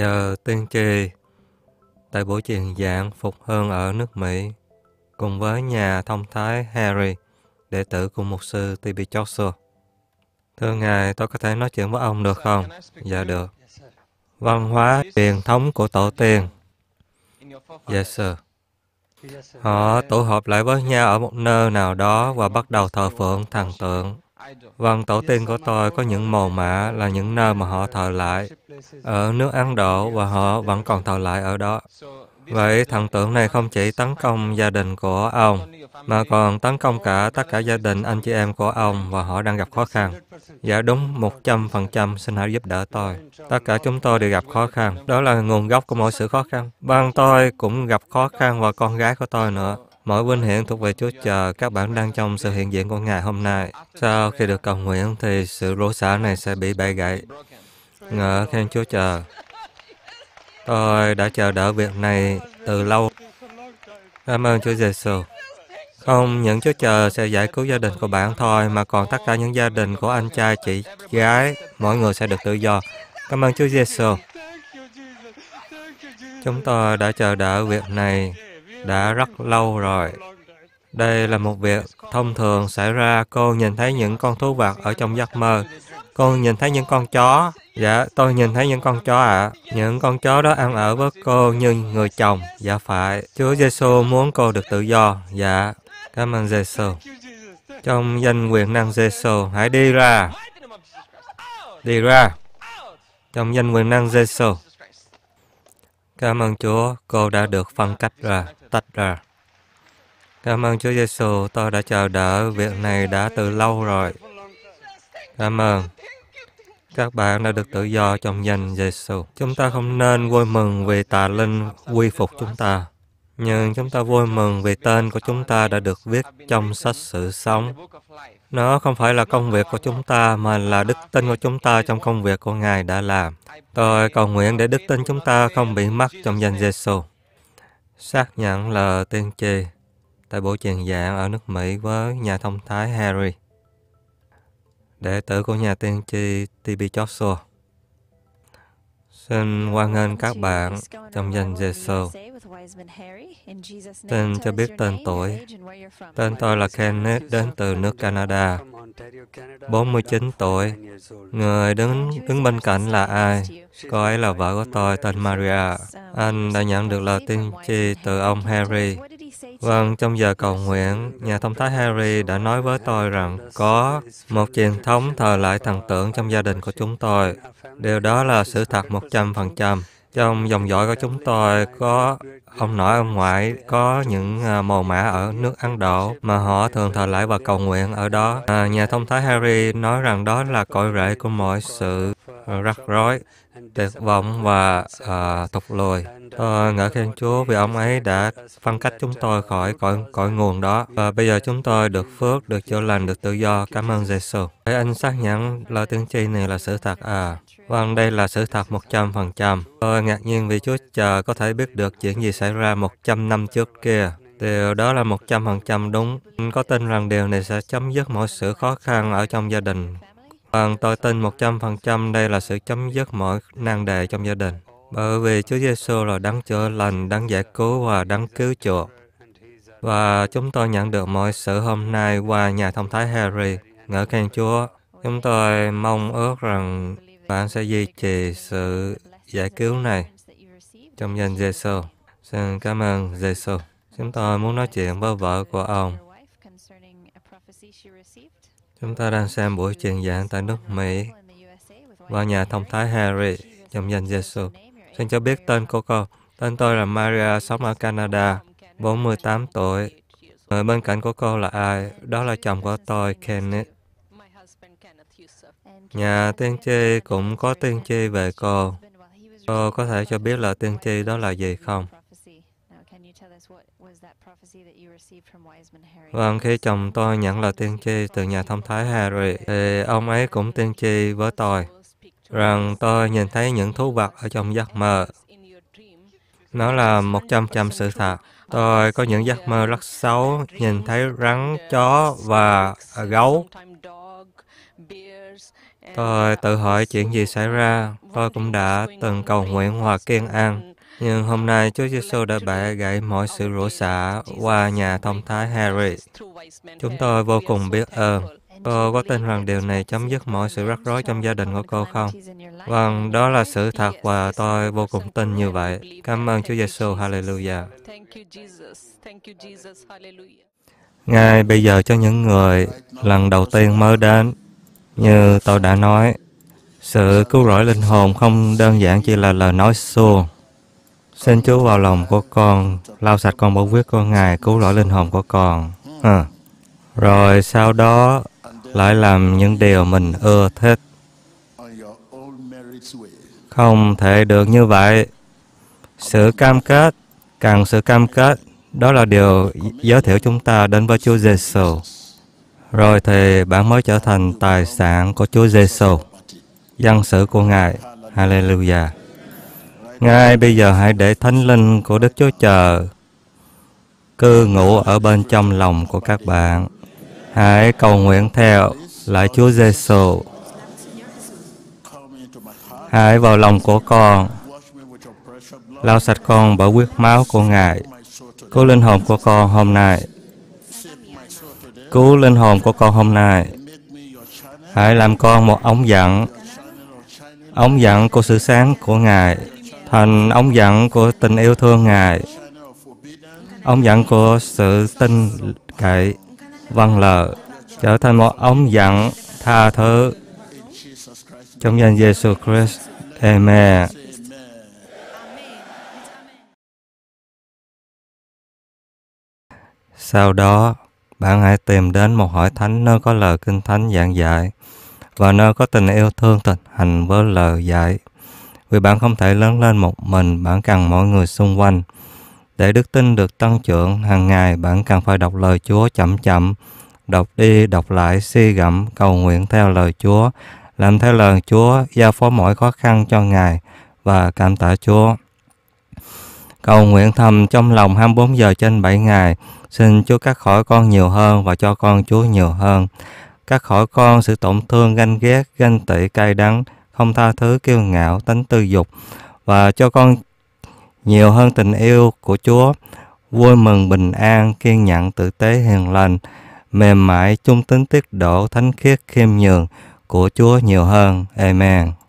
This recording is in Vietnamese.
giờ tiên tri tại buổi truyền giảng phục hơn ở nước Mỹ cùng với nhà thông thái Harry, đệ tử của mục sư T.B. Joshua. Thưa Ngài, tôi có thể nói chuyện với ông được không? Dạ được. Văn hóa truyền thống của tổ tiên. Yes, sir. Họ tụ họp lại với nhau ở một nơi nào đó và bắt đầu thờ phượng thần tượng văn vâng, tổ tiên của tôi có những mồ mã là những nơi mà họ thờ lại ở nước Ấn Độ và họ vẫn còn thờ lại ở đó. Vậy thần tượng này không chỉ tấn công gia đình của ông, mà còn tấn công cả tất cả gia đình anh chị em của ông và họ đang gặp khó khăn. Dạ đúng 100% xin hãy giúp đỡ tôi. Tất cả chúng tôi đều gặp khó khăn. Đó là nguồn gốc của mọi sự khó khăn. ban tôi cũng gặp khó khăn và con gái của tôi nữa. Mọi vinh hiển thuộc về Chúa Trời, các bạn đang trong sự hiện diện của Ngài hôm nay. Sau khi được cầu nguyện thì sự rủa xả này sẽ bị bẻ gãy. Ngợi khen Chúa Trời. Tôi đã chờ đợi việc này từ lâu. Cảm ơn Chúa Giêsu. Không những Chúa Trời sẽ giải cứu gia đình của bạn thôi, mà còn tất cả những gia đình của anh trai, chị, gái, mọi người sẽ được tự do. Cảm ơn Chúa Giêsu. Chúng tôi đã chờ đợi việc này đã rất lâu rồi. Đây là một việc thông thường xảy ra. Cô nhìn thấy những con thú vật ở trong giấc mơ. Cô nhìn thấy những con chó. Dạ, tôi nhìn thấy những con chó ạ. À. Những con chó đó ăn ở với cô như người chồng. Dạ phải. Chúa Giêsu muốn cô được tự do. Dạ. Cảm ơn Giêsu. Trong danh quyền năng Giêsu, hãy đi ra. Đi ra. Trong danh quyền năng Giêsu. Cảm ơn Chúa, cô đã được phân cách ra, tách ra. Cảm ơn Chúa Giêsu, tôi đã chờ đợi việc này đã từ lâu rồi. Cảm ơn. Các bạn đã được tự do trong danh Giêsu. Chúng ta không nên vui mừng vì tà linh quy phục chúng ta nhưng chúng ta vui mừng vì tên của chúng ta đã được viết trong sách sự sống. Nó không phải là công việc của chúng ta, mà là đức tin của chúng ta trong công việc của Ngài đã làm. Tôi cầu nguyện để đức tin chúng ta không bị mắc trong danh Giêsu. Xác nhận lời tiên tri tại buổi truyền giảng ở nước Mỹ với nhà thông thái Harry, đệ tử của nhà tiên tri T.B. Joshua. Xin hoan nghênh các bạn trong danh Giêsu. Xin cho biết tên tuổi. Tên tôi là Kenneth, đến từ nước Canada. 49 tuổi. Người đứng đứng bên cạnh là ai? Cô ấy là vợ của tôi, tên Maria. Anh đã nhận được lời tiên tri từ ông Harry. Vâng, trong giờ cầu nguyện, nhà thông thái Harry đã nói với tôi rằng có một truyền thống thờ lại thần tượng trong gia đình của chúng tôi. Điều đó là sự thật 100%. Trong dòng dõi của chúng tôi có ông nội ông ngoại có những màu mã ở nước Ấn Độ mà họ thường thờ lại và cầu nguyện ở đó. À, nhà thông thái Harry nói rằng đó là cội rễ của mọi sự Ờ, rắc rối, tuyệt vọng và à, thụt lùi. Tôi ờ, ngợi khen Chúa vì ông ấy đã phân cách chúng tôi khỏi cõi cõi nguồn đó. Và bây giờ chúng tôi được phước, được chữa lành, được tự do. Cảm ơn Giêsu. Để anh xác nhận lời tiên tri này là sự thật à? Vâng, đây là sự thật 100%. Tôi ngạc nhiên vì Chúa chờ có thể biết được chuyện gì xảy ra 100 năm trước kia. Điều đó là 100% đúng. Mình có tin rằng điều này sẽ chấm dứt mọi sự khó khăn ở trong gia đình bạn vâng, tôi tin 100% đây là sự chấm dứt mọi nan đề trong gia đình. Bởi vì Chúa Giêsu là đáng chữa lành, đáng giải cứu và đáng cứu chuộc. Và chúng tôi nhận được mọi sự hôm nay qua nhà thông thái Harry, ngợi khen Chúa. Chúng tôi mong ước rằng bạn sẽ duy trì sự giải cứu này trong danh Giêsu. Xin cảm ơn Giêsu. Chúng tôi muốn nói chuyện với vợ của ông. Chúng ta đang xem buổi truyền giảng tại nước Mỹ và nhà thông thái Harry, trong danh Jesus. Xin cho biết tên của cô. Tên tôi là Maria, sống ở Canada, 48 tuổi. Người bên cạnh của cô là ai? Đó là chồng của tôi, Kenneth. Nhà tiên tri cũng có tiên tri về cô. Cô có thể cho biết là tiên tri đó là gì không? Vâng, khi chồng tôi nhận lời tiên tri từ nhà thông thái Harry, thì ông ấy cũng tiên tri với tôi rằng tôi nhìn thấy những thú vật ở trong giấc mơ. Nó là một trăm trăm sự thật. Tôi có những giấc mơ rất xấu, nhìn thấy rắn, chó và gấu. Tôi tự hỏi chuyện gì xảy ra. Tôi cũng đã từng cầu nguyện hòa kiên an nhưng hôm nay Chúa Giêsu đã bẻ gãy mọi sự rủa xả qua nhà thông thái Harry. Chúng tôi vô cùng biết ơn. Cô có tin rằng điều này chấm dứt mọi sự rắc rối trong gia đình của cô không? Vâng, đó là sự thật và tôi vô cùng tin như vậy. Cảm ơn Chúa Giêsu, Hallelujah. Ngài bây giờ cho những người lần đầu tiên mới đến, như tôi đã nói, sự cứu rỗi linh hồn không đơn giản chỉ là lời nói suông. Xin Chúa vào lòng của con, lau sạch con bảo huyết con Ngài, cứu lỗi linh hồn của con. À. Rồi sau đó lại làm những điều mình ưa thích. Không thể được như vậy. Sự cam kết, càng sự cam kết, đó là điều giới thiệu chúng ta đến với Chúa Giêsu. Rồi thì bạn mới trở thành tài sản của Chúa Giêsu, dân sự của Ngài. Hallelujah. Ngay bây giờ hãy để Thánh Linh của Đức Chúa chờ cư ngụ ở bên trong lòng của các bạn. Hãy cầu nguyện theo lại Chúa Giêsu. Hãy vào lòng của con, lau sạch con bởi huyết máu của Ngài. Cứu linh hồn của con hôm nay. Cứu linh hồn của con hôm nay. Hãy làm con một ống dẫn, ống dẫn của sự sáng của Ngài thành ông dẫn của tình yêu thương Ngài, ông dẫn của sự tin cậy, văn lời trở thành một ông dẫn tha thứ. Trong danh Jesus Christ, Amen. Sau đó, bạn hãy tìm đến một hội thánh nơi có lời kinh thánh giảng dạy và nơi có tình yêu thương thực hành với lời dạy vì bạn không thể lớn lên một mình bạn cần mọi người xung quanh để đức tin được tăng trưởng hàng ngày bạn cần phải đọc lời chúa chậm chậm đọc đi đọc lại suy gẫm cầu nguyện theo lời chúa làm theo lời chúa giao phó mọi khó khăn cho ngài và cảm tạ chúa cầu nguyện thầm trong lòng 24 giờ trên 7 ngày xin chúa cắt khỏi con nhiều hơn và cho con chúa nhiều hơn cắt khỏi con sự tổn thương ganh ghét ganh tị cay đắng không tha thứ kiêu ngạo, tính tư dục và cho con nhiều hơn tình yêu của Chúa, vui mừng bình an, kiên nhẫn tử tế hiền lành, mềm mại, trung tính tiết độ, thánh khiết khiêm nhường của Chúa nhiều hơn. Amen.